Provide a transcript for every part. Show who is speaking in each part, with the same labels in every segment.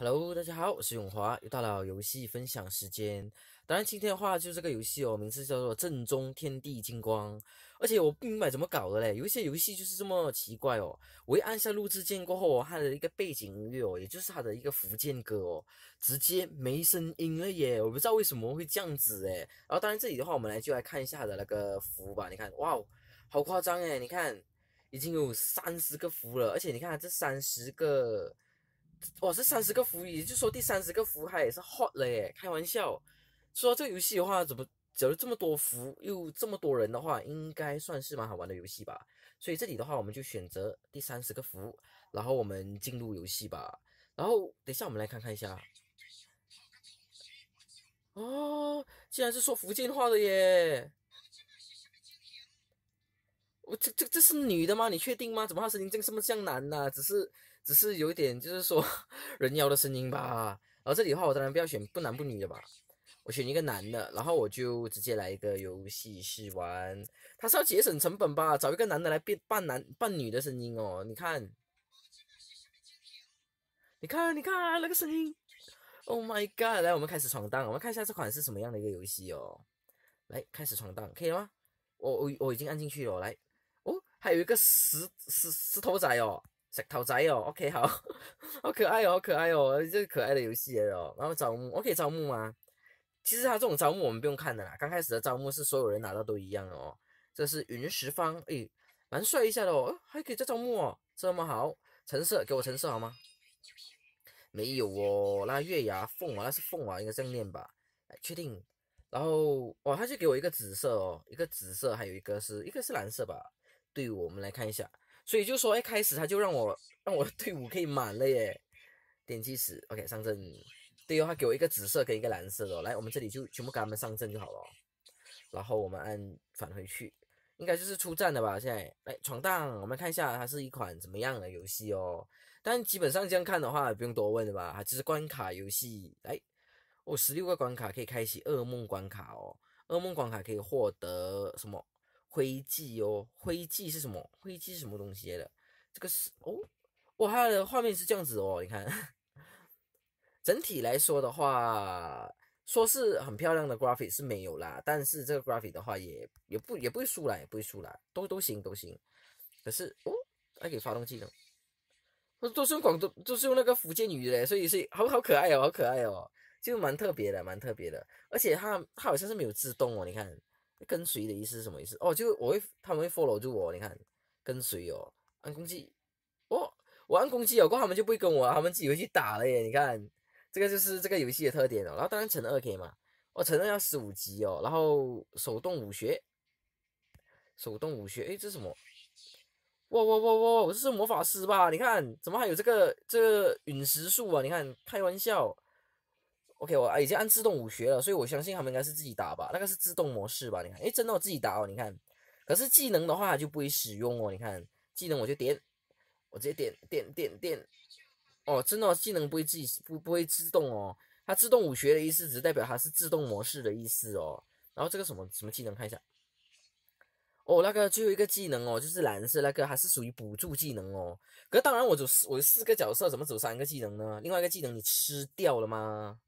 Speaker 1: Hello，大家好，我是永华，又到了游戏分享时间。当然，今天的话就是这个游戏哦，名字叫做《正宗天地金光》。而且我不明白怎么搞的嘞，有一些游戏就是这么奇怪哦。我一按下录制键过后，它的一个背景音乐哦，也就是它的一个福建歌哦，直接没声音了耶。我不知道为什么会这样子诶然后，当然这里的话，我们来就来看一下它的那个符吧。你看，哇，好夸张诶你看，已经有三十个符了，而且你看这三十个。我是三十个符，也就是说第三十个符还也是 hot 耶，开玩笑，说这个游戏的话，怎么走了这么多符，又这么多人的话，应该算是蛮好玩的游戏吧。所以这里的话，我们就选择第三十个符，然后我们进入游戏吧。然后等一下，我们来看看一下。哦，竟然是说福建话的耶！我这这这是女的吗？你确定吗？怎么她声音这么像男呢？只是。只是有一点，就是说 人妖的声音吧。然后这里的话，我当然不要选不男不女的吧，我选一个男的。然后我就直接来一个游戏试玩，他是要节省成本吧？找一个男的来变半男半女的声音哦。你看，你看，你看那个声音，Oh my god！来，我们开始闯荡，我们看一下这款是什么样的一个游戏哦。来，开始闯荡，可以吗？我我我已经按进去了，来，哦，还有一个石石石头仔哦。石头仔哦，OK，好 好可爱哦，好可爱哦，这是可爱的游戏哦。然后招募，OK，招募吗？其实他这种招募我们不用看的啦。刚开始的招募是所有人拿到都一样的哦。这是云石方，诶，蛮帅一下的哦，还可以再招募哦，这么好。橙色，给我橙色好吗？没有哦，那月牙凤啊，那是凤啊，应该项链吧？来确定。然后哦，他就给我一个紫色哦，一个紫色，还有一个是一个是蓝色吧？对，我们来看一下。所以就说，哎，开始他就让我让我的队伍可以满了耶，点击十，OK，上阵。对哦，他给我一个紫色跟一个蓝色的来，我们这里就全部给他们上阵就好了。然后我们按返回去，应该就是出战的吧？现在来闯荡，我们看一下它是一款怎么样的游戏哦。但基本上这样看的话，不用多问的吧？它就是关卡游戏。来，哦，十六个关卡可以开启噩梦关卡哦。噩梦关卡可以获得什么？灰机哦，灰机是什么？灰机是什么东西的？这个是哦，哇，它的画面是这样子哦，你看，整体来说的话，说是很漂亮的 g r a p h c 是没有啦，但是这个 g r a p h c 的话也也不也不会输啦，也不会输啦，都都行都行。可是哦，还给发动机的，都是用广东，都是用那个福建语的，所以是好好可爱哦，好可爱哦，就蛮特别的，蛮特别的，而且它它好像是没有自动哦，你看。跟随的意思是什么意思？哦，就我会，他们会 follow 住我。你看，跟随哦，按攻击，哦，我按攻击，有过他们就不会跟我，他们自己会去打了耶。你看，这个就是这个游戏的特点哦。然后当然乘二 K 嘛，我乘二要十五级哦。然后手动武学，手动武学，诶，这是什么？哇哇哇哇，这是魔法师吧？你看，怎么还有这个这个陨石术啊？你看，开玩笑。O.K. 我已经按自动武学了，所以我相信他们应该是自己打吧？那个是自动模式吧？你看，哎，真的我自己打哦。你看，可是技能的话就不会使用哦。你看，技能我就点，我直接点点点点。哦，真的，技能不会自己不不会自动哦。它自动武学的意思只代表它是自动模式的意思哦。然后这个什么什么技能看一下？哦，那个最后一个技能哦，就是蓝色那个，还是属于辅助技能哦。可是当然我走我四个角色怎么走三个技能呢？另外一个技能你吃掉了吗？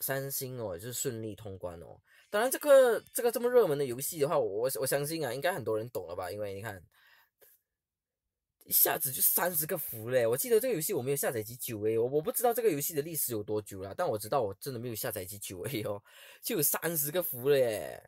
Speaker 1: 三星哦，就是顺利通关哦。当然，这个这个这么热门的游戏的话，我我相信啊，应该很多人懂了吧？因为你看，一下子就三十个福嘞。我记得这个游戏我没有下载很久 a 我我不知道这个游戏的历史有多久了，但我知道我真的没有下载很久 a 哦，就有三十个福嘞。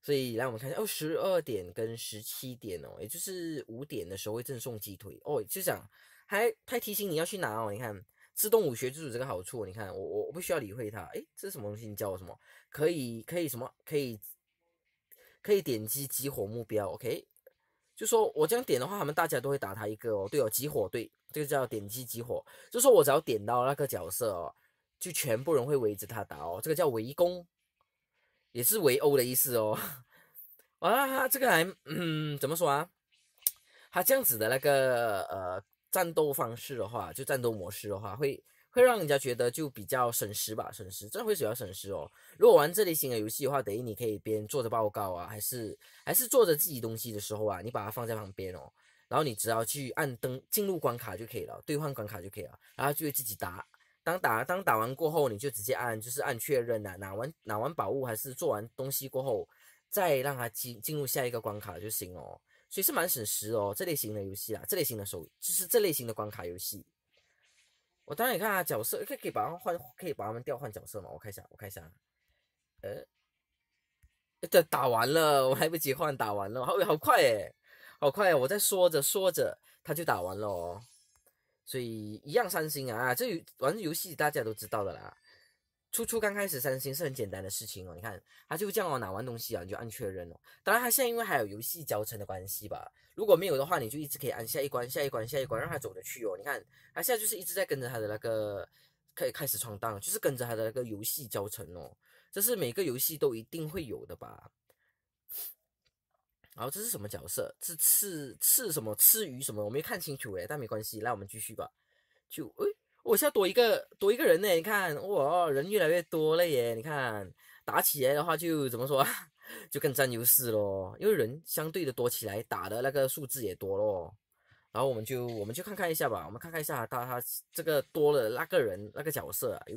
Speaker 1: 所以，来我们看一下哦，十二点跟十七点哦，也就是五点的时候会赠送鸡腿哦，就这样，还还提醒你要去拿哦，你看。自动武学之主这个好处，你看我我不需要理会它，诶，这是什么东西？你叫我什么？可以可以什么？可以可以点击集火目标，OK？就说我这样点的话，他们大家都会打他一个哦。对哦，集火，对，这个叫点击集火。就说我只要点到那个角色哦，就全部人会围着他打哦。这个叫围攻，也是围殴的意思哦。啊，这个还嗯怎么说啊？他这样子的那个呃。战斗方式的话，就战斗模式的话，会会让人家觉得就比较省时吧，省时，这样会比较省时哦。如果玩这类型的游戏的话，等于你可以边做着报告啊，还是还是做着自己东西的时候啊，你把它放在旁边哦，然后你只要去按灯进入关卡就可以了，兑换关卡就可以了，然后就自己打，当打当打完过后，你就直接按就是按确认啊，拿完拿完宝物还是做完东西过后，再让它进进入下一个关卡就行哦。所以是蛮省时哦，这类型的游戏啦，这类型的手就是这类型的关卡游戏。我当然也看啊，角色可以可以把它换，可以把他们调换角色嘛？我看一下，我看一下。呃，这打完了，我来不及换，打完了，好，好快诶，好快！我在说着说着，他就打完了哦。所以一样三星啊，这玩这游戏大家都知道的啦。初初刚开始三星是很简单的事情哦，你看，他就这样哦，拿完东西啊，你就按确认哦。当然，他现在因为还有游戏教程的关系吧，如果没有的话，你就一直可以按下一关、下一关、下一关，让他走着去哦。你看，他现在就是一直在跟着他的那个，可以开始闯荡，就是跟着他的那个游戏教程哦，这是每个游戏都一定会有的吧。然后这是什么角色？是刺刺什么？刺鱼什么？我没看清楚哎，但没关系，那我们继续吧。就哎。我需要多一个多一个人呢，你看哇，人越来越多了耶！你看打起来的话就怎么说，就更占优势喽，因为人相对的多起来，打的那个数字也多喽。然后我们就我们就看看一下吧，我们看看一下他他这个多了那个人那个角色啊，有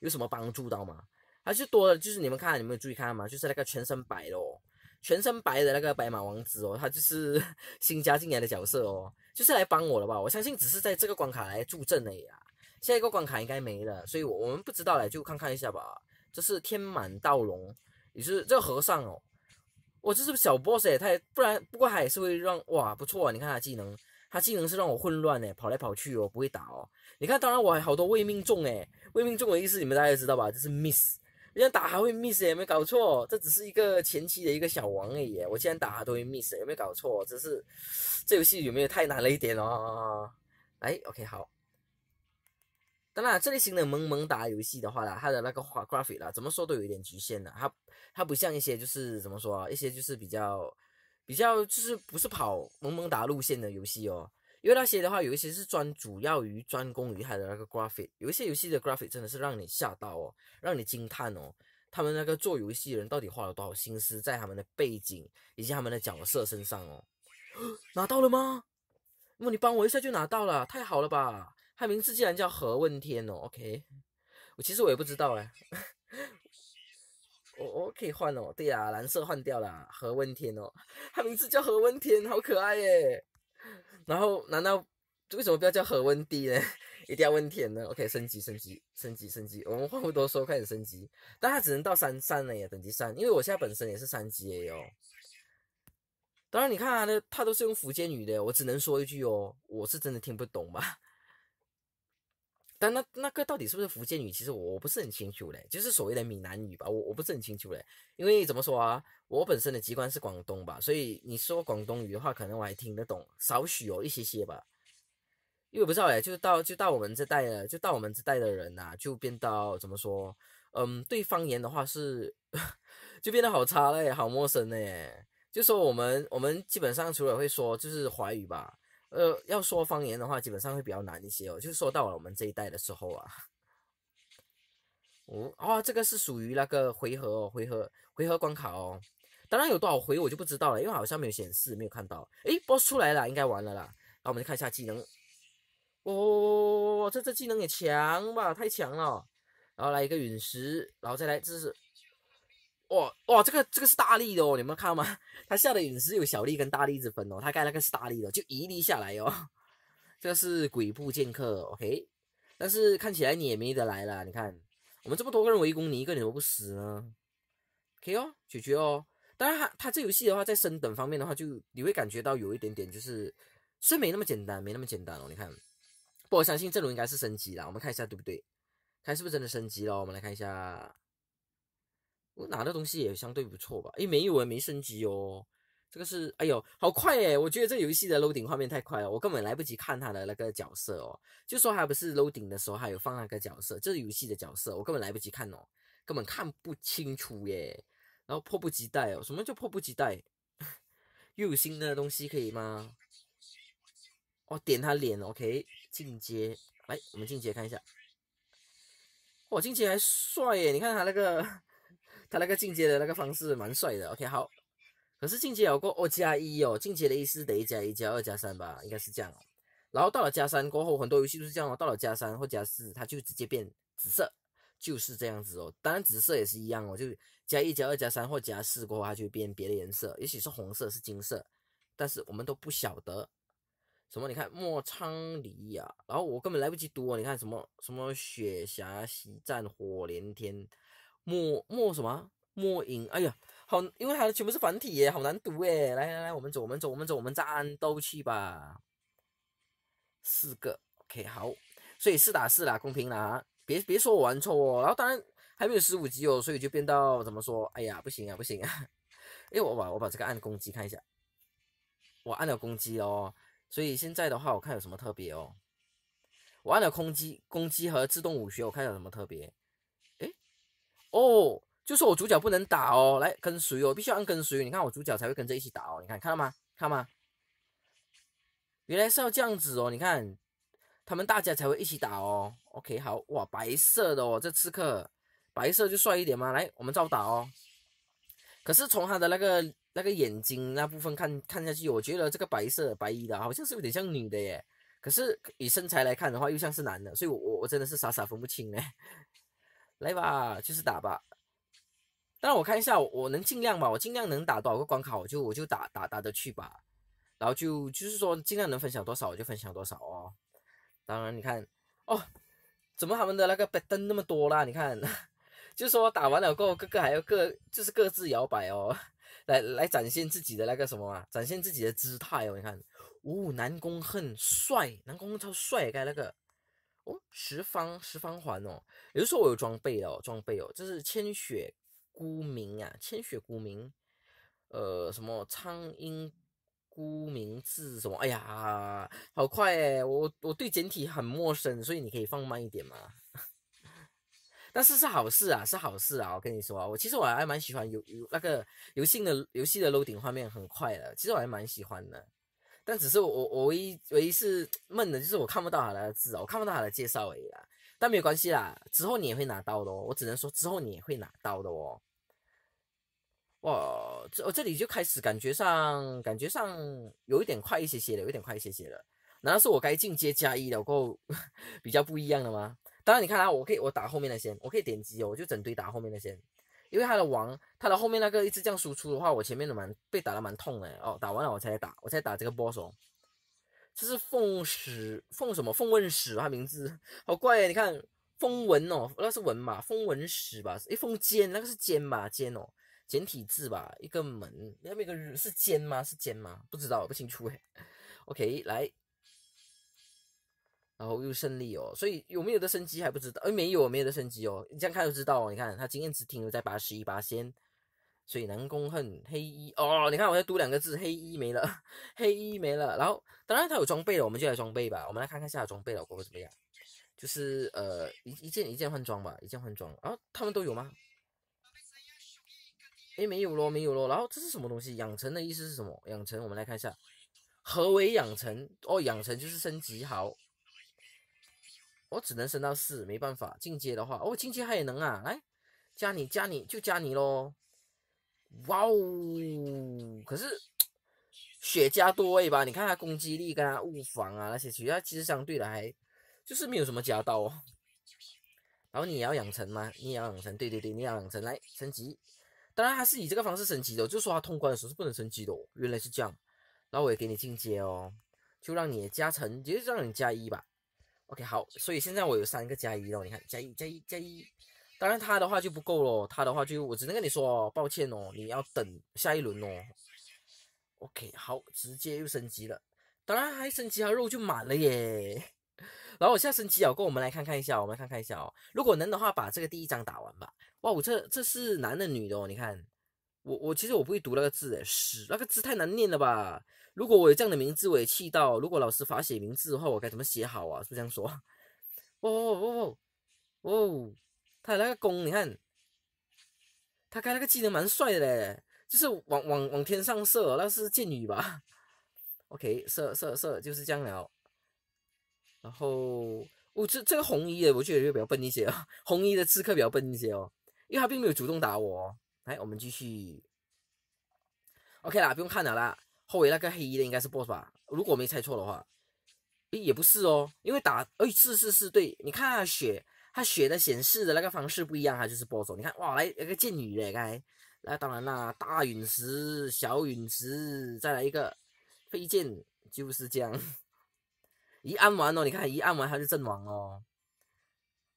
Speaker 1: 有什么帮助到吗？他就多了就是你们看你们注意看嘛，就是那个全身白咯，全身白的那个白马王子哦，他就是 新加进来的角色哦，就是来帮我了吧？我相信只是在这个关卡来助阵而已啊。下一个关卡应该没了，所以，我我们不知道来就看看一下吧。这是天满道龙，也是这个和尚哦。哇，这是是小 boss 哎，他不然，不过他也是会让，哇，不错啊！你看他技能，他技能是让我混乱哎，跑来跑去哦，不会打哦。你看，当然我还好多未命中哎，未命中的意思你们大家知道吧？这是 miss，人家打还会 miss 哎，没搞错，这只是一个前期的一个小王而已，我竟然打都会 miss，有没有搞错？只是这游戏有没有太难了一点哦？哎，OK 好。当然，这类型的萌萌哒游戏的话呢，它的那个画 graphic 啦，怎么说都有一点局限的。它它不像一些就是怎么说，一些就是比较比较就是不是跑萌萌哒路线的游戏哦。因为那些的话，有一些是专主要于专攻于它的那个 graphic，有一些游戏的 graphic 真的是让你吓到哦，让你惊叹哦。他们那个做游戏人到底花了多少心思在他们的背景以及他们的角色身上哦？拿到了吗？那么你帮我一下就拿到了，太好了吧？他名字竟然叫何问天哦，OK，我其实我也不知道哎，我我可以换哦，对呀，蓝色换掉了，何问天哦，他名字叫何问天，好可爱耶。然后难道为什么不要叫何问地呢？一定要问天呢？OK，升级升级升级升级，我们话不多说，开始升级，但他只能到三三了耶，等级三，因为我现在本身也是三级耶哦。当然你看他的，他都是用福建语的，我只能说一句哦，我是真的听不懂吧。但那那个到底是不是福建语？其实我我不是很清楚嘞，就是所谓的闽南语吧，我我不是很清楚嘞。因为怎么说啊，我本身的籍贯是广东吧，所以你说广东语的话，可能我还听得懂少许哦，一些些吧。因为不知道哎，就到就到我们这代了，就到我们这代的人呐，就变到怎么说？嗯，对方言的话是 就变得好差嘞，好陌生嘞。就说我们我们基本上除了会说就是华语吧。呃，要说方言的话，基本上会比较难一些哦。就是说到了我们这一代的时候啊，哦，哦，这个是属于那个回合哦，回合回合关卡哦。当然有多少回我就不知道了，因为好像没有显示，没有看到。哎，boss 出来了，应该完了啦。那我们就看一下技能。哦，这这技能也强吧，太强了。然后来一个陨石，然后再来这是。哇哇，这个这个是大力的哦，你们看吗？他下的陨石有小粒跟大力之分哦，他盖那个是大力的，就一粒下来哦。这是鬼步剑客，OK。但是看起来你也没得来了，你看我们这么多个人围攻你一个，你怎么不死呢？OK 哦，解决哦。当然他他这游戏的话，在升等方面的话，就你会感觉到有一点点，就是虽没那么简单，没那么简单哦。你看，不，我相信阵容应该是升级了，我们看一下对不对？看是不是真的升级了？我们来看一下。我拿的东西也相对不错吧？诶，没有，诶，没升级哦。这个是，哎呦，好快诶，我觉得这游戏的楼顶画面太快了，我根本来不及看他的那个角色哦。就说还不是楼顶的时候，还有放那个角色，这游戏的角色我根本来不及看哦，根本看不清楚耶。然后迫不及待哦，什么叫迫不及待？又有新的东西可以吗？哦，点他脸，OK，进阶。来，我们进阶看一下，哇，进阶还帅耶！你看他那个。他那个进阶的那个方式蛮帅的，OK，好。可是进阶有过二加一哦，进阶的意思等于加一加二加三吧，应该是这样。然后到了加三过后，很多游戏都是这样哦，到了加三或加四，它就直接变紫色，就是这样子哦。当然紫色也是一样哦，就加一加二加三或加四过后，它就变别的颜色，也许是红色，是金色，但是我们都不晓得。什么？你看莫昌黎啊，然后我根本来不及读哦。你看什么什么雪霞西战火连天。末末什么末影？哎呀，好，因为它的全部是繁体耶，好难读哎。来来来，我们走，我们走，我们走，我们战斗去吧。四个，OK，好，所以四打四啦，公平啦。别别说我玩错哦。然后当然还没有十五级哦，所以就变到怎么说？哎呀，不行啊，不行啊。哎，我把我把这个按攻击看一下，我按了攻击哦。所以现在的话，我看有什么特别哦。我按了攻击、攻击和自动武学，我看有什么特别。哦，就是我主角不能打哦，来跟随哦，必须要按跟随。你看我主角才会跟着一起打哦，你看看到吗？看吗？原来是要这样子哦，你看他们大家才会一起打哦。OK，好哇，白色的哦，这刺客白色就帅一点嘛，来我们照打哦。可是从他的那个那个眼睛那部分看看下去，我觉得这个白色白衣的好像是有点像女的耶，可是以身材来看的话又像是男的，所以我我真的是傻傻分不清呢。来吧，就是打吧。当然我看一下，我能尽量吧，我尽量能打多少个关卡，我就我就打打打的去吧。然后就就是说，尽量能分享多少，我就分享多少哦。当然你看，哦，怎么他们的那个灯那么多啦？你看，就是说打完了过后，各个还要各就是各自摇摆哦，来来展现自己的那个什么，展现自己的姿态哦。你看，哦，南宫很帅，南宫超帅该那个。哦，十方十方环哦，也就是说我有装备哦，装备哦，这是千雪孤名啊，千雪孤名，呃，什么苍鹰孤名字什么？哎呀，好快诶，我我对简体很陌生，所以你可以放慢一点嘛。但是是好事啊，是好事啊，我跟你说啊，我其实我还蛮喜欢游游那个游戏的游戏的楼顶画面很快的，其实我还蛮喜欢的。但只是我我唯一唯一是闷的，就是我看不到他的字哦，我看不到他的介绍而已啦。但没有关系啦，之后你也会拿到的哦。我只能说之后你也会拿到的哦。哇，这我这里就开始感觉上感觉上有一点快一些些了，有点快一些些了。难道是我该进阶加一了？够 比较不一样的吗？当然，你看啊，我可以我打后面的先，我可以点击哦，我就整堆打后面那些。因为他的王，他的后面那个一直这样输出的话，我前面的蛮被打的蛮痛的哦，打完了我才打，我才打这个 boss。哦。这是凤史凤什么凤纹史，他名字 好怪哎！你看凤纹哦，那是纹嘛？凤纹史吧？诶，凤尖那个是尖吧？尖哦，简体字吧？一个门，那边一个日是尖吗？是尖吗？不知道不清楚哎。OK，来。然后又胜利哦，所以有没有的升级还不知道。哎，没有，没有的升级哦。你这样看就知道哦。你看他经验值停留在八十一八仙，所以南宫恨黑衣哦。你看我在读两个字，黑衣没了，黑衣没了。然后，当然他有装备了，我们就来装备吧。我们来看看下装备了，会怎么样？就是呃，一一件一件换装吧，一件换装。然后他们都有吗？哎，没有咯，没有咯。然后这是什么东西？养成的意思是什么？养成，我们来看一下，何为养成？哦，养成就是升级，好。我只能升到四，没办法进阶的话，哦，进阶他也能啊，来加你加你就加你咯。哇哦！可是雪茄多一吧，你看他攻击力跟他物防啊那些雪他其实相对来就是没有什么加到哦。然后你也要养成吗？你也要养成，对对对，你也要养成，来升级。当然他是以这个方式升级的，就是说他通关的时候是不能升级的，哦。原来是这样。然后我也给你进阶哦，就让你加成，直接让你加一吧。OK，好，所以现在我有三个加一了，你看加一加一加一，当然他的话就不够了，他的话就我只能跟你说抱歉哦，你要等下一轮哦。OK，好，直接又升级了，当然还升级，他肉就满了耶。然后我现在升级啊，哥，我们来看看一下，我们来看看一下哦。如果能的话，把这个第一张打完吧。哇，我这这是男的女的哦，你看。我我其实我不会读那个字哎，屎那个字太难念了吧？如果我有这样的名字，我也气到。如果老师罚写名字的话，我该怎么写好啊？是这样说？哦哦哦哦哦，他那个弓，你看，他开那个技能蛮帅的嘞，就是往往往天上射，那是箭雨吧？OK，射射射，就是这样了。然后，哦，这这个红衣的，我觉得就比较笨一些哦，红衣的刺客比较笨一些哦，因为他并没有主动打我。来，我们继续。OK 啦，不用看了啦。后尾那个黑衣的应该是 BOSS 吧？如果没猜错的话，诶，也不是哦，因为打，哎，是是是，对，你看血，他血的显示的那个方式不一样，他就是 BOSS。你看，哇，来一个剑女嘞，该，来，当然啦，大陨石，小陨石，再来一个飞剑，就是这样。一按完哦，你看一按完他就阵亡哦。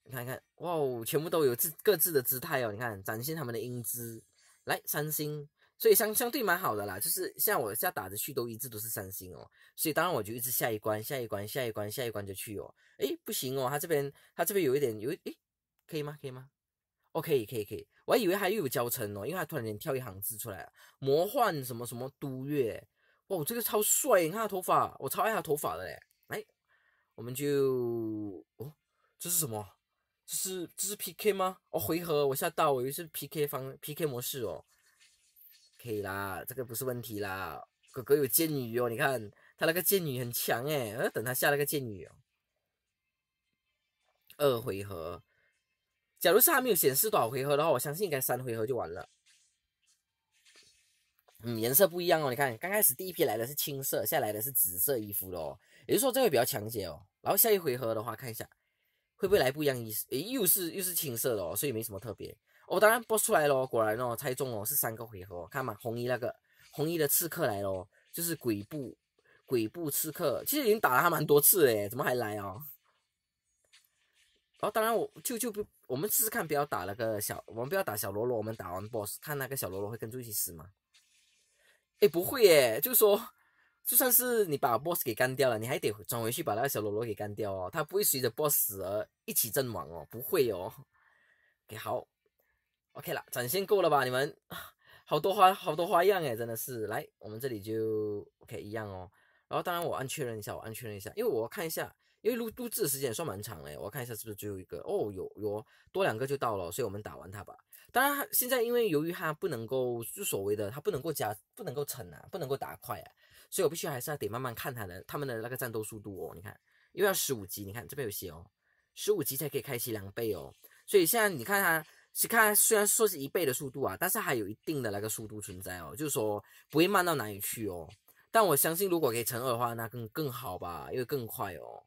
Speaker 1: 你看看，哇哦，全部都有自各自的姿态哦。你看，展现他们的英姿，来三星，所以相相对蛮好的啦。就是像我下打着去都一直都是三星哦，所以当然我就一直下一关、下一关、下一关、下一关就去哦。哎，不行哦，他这边他这边有一点有哎，可以吗？可以吗？OK，可以可以，我还以为他又有教程哦，因为他突然间跳一行字出来了，魔幻什么什么都月，哇，这个超帅！你看他头发，我超爱他头发的嘞。哎，我们就，哦，这是什么？这是这是 P K 吗？哦，回合，我吓到，我以为是 P K 方 P K 模式哦。可以啦，这个不是问题啦。哥哥有剑雨哦，你看他那个剑雨很强哎，要等他下那个剑雨哦。二回合，假如是还没有显示多少回合的话，我相信应该三回合就完了。嗯，颜色不一样哦，你看刚开始第一批来的是青色，下来的是紫色衣服的哦，也就是说这个比较强些哦。然后下一回合的话，看一下。会不会来不一样意思？诶，又是又是青色的哦，所以没什么特别哦。当然 boss 出来了，果然哦，猜中哦，是三个回合。看嘛，红衣那个红衣的刺客来了，就是鬼步鬼步刺客。其实已经打了他蛮多次诶，怎么还来哦？哦，当然我就就不，我们试试看，不要打那个小，我们不要打小罗罗，我们打完 boss 看那个小罗罗会跟住一起死吗？诶，不会诶，就说。就算是你把 boss 给干掉了，你还得转回去把那个小喽啰给干掉哦。他不会随着 boss 而一起阵亡哦，不会哦。好，OK 了，展现够了吧？你们 好多花，好多花样哎，真的是来，我们这里就 OK 一样哦。然后当然我按确认一下，我按确认一下，因为我看一下，因为录录制的时间算蛮长哎，我看一下是不是最后一个哦，有有多两个就到了，所以我们打完它吧。当然现在因为由于它不能够就所谓的它不能够加，不能够乘啊，不能够打快啊。所以我必须还是要得慢慢看他的他们的那个战斗速度哦，你看，因为要十五级，你看这边有写哦，十五级才可以开启两倍哦。所以现在你看他是看虽然说是一倍的速度啊，但是还有一定的那个速度存在哦，就是说不会慢到哪里去哦。但我相信如果可以乘二的话，那更更好吧，因为更快哦。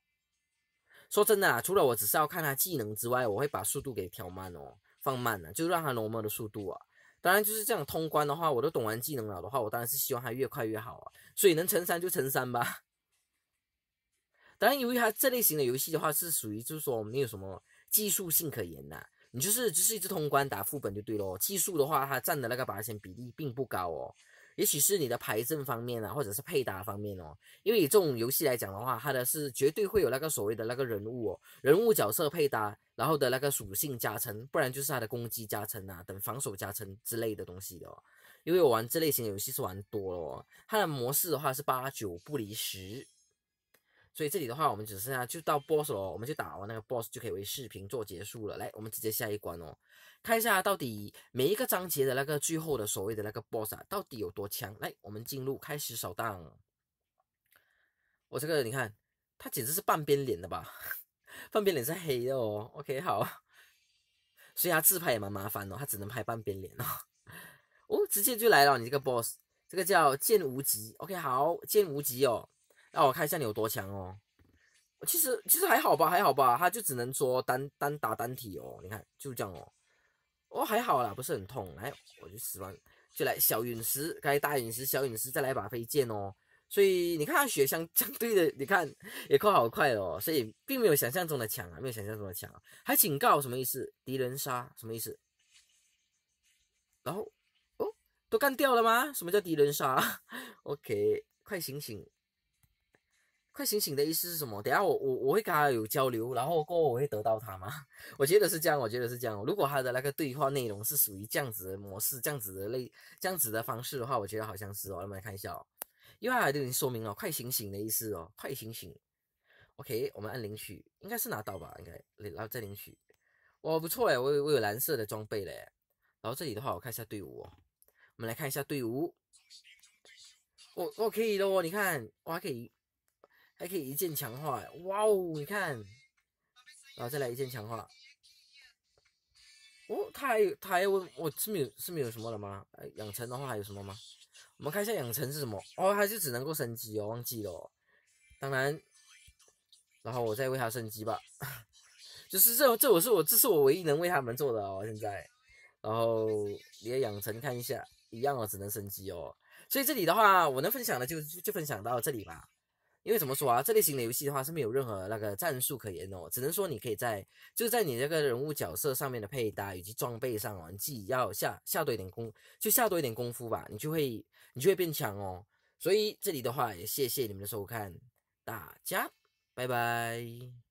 Speaker 1: 说真的，啊，除了我只是要看他技能之外，我会把速度给调慢哦，放慢了，就让他挪妹的速度啊。当然就是这样通关的话，我都懂完技能了的话，我当然是希望它越快越好啊。所以能成三就成三吧。当然，由于它这类型的游戏的话，是属于就是说没有什么技术性可言的，你就是只是一直通关打副本就对喽。技术的话，它占的那个拔千比例并不高哦。也许是你的牌阵方面啊，或者是配搭方面哦，因为以这种游戏来讲的话，它的是绝对会有那个所谓的那个人物哦，人物角色配搭，然后的那个属性加成，不然就是它的攻击加成啊，等防守加成之类的东西的哦。因为我玩这类型的游戏是玩多了，哦，它的模式的话是八九不离十。所以这里的话，我们只剩下就到 boss 了。我们就打完那个 boss 就可以为视频做结束了。来，我们直接下一关哦，看一下到底每一个章节的那个最后的所谓的那个 boss 啊，到底有多强。来，我们进入开始扫荡。我这个你看，他简直是半边脸的吧？半边脸是黑的哦。OK，好。所以他自拍也蛮麻烦哦，他只能拍半边脸哦。哦，直接就来了，你这个 boss，这个叫剑无极。OK，好，剑无极哦。让我看一下你有多强哦！其实其实还好吧，还好吧，他就只能说单单打单体哦。你看就这样哦，哦还好啦，不是很痛。来，我就死亡，就来小陨石，该大陨石，小陨石，再来一把飞剑哦。所以你看他血相 相对的，你看也快好快哦。所以并没有想象中的强啊，没有想象中的强。还警告什么意思？敌人杀什么意思？然后哦，都干掉了吗？什么叫敌人杀？OK，快醒醒！快醒醒的意思是什么？等下我我我会跟他有交流，然后过后我会得到他吗？我觉得是这样，我觉得是这样。如果他的那个对话内容是属于这样子的模式、这样子的类、这样子的方式的话，我觉得好像是哦。我们来看一下哦，因为都已经说明了快醒醒的意思哦，快醒醒。OK，我们按领取，应该是拿到吧？应该，然后再领取。哇，不错哎，我有我有蓝色的装备嘞。然后这里的话，我看一下队伍哦。我们来看一下队伍。我我可以的哦，你看，我还可以。还可以一键强化哇哦，你看，然后再来一键强化。哦，他还有，他还问我，是没有，是没有什么了吗？养成的话还有什么吗？我们看一下养成是什么。哦，它就只能够升级哦，忘记了。当然，然后我再为它升级吧。就是这，这我是我，这是我唯一能为他们做的哦。现在，然后你的养成看一下，一样哦，只能升级哦。所以这里的话，我能分享的就就分享到这里吧。因为怎么说啊，这类型的游戏的话是没有任何那个战术可言哦，只能说你可以在就是在你那个人物角色上面的配搭以及装备上哦，自己要下下多一点功，就下多一点功夫吧，你就会你就会变强哦。所以这里的话也谢谢你们的收看，大家拜拜。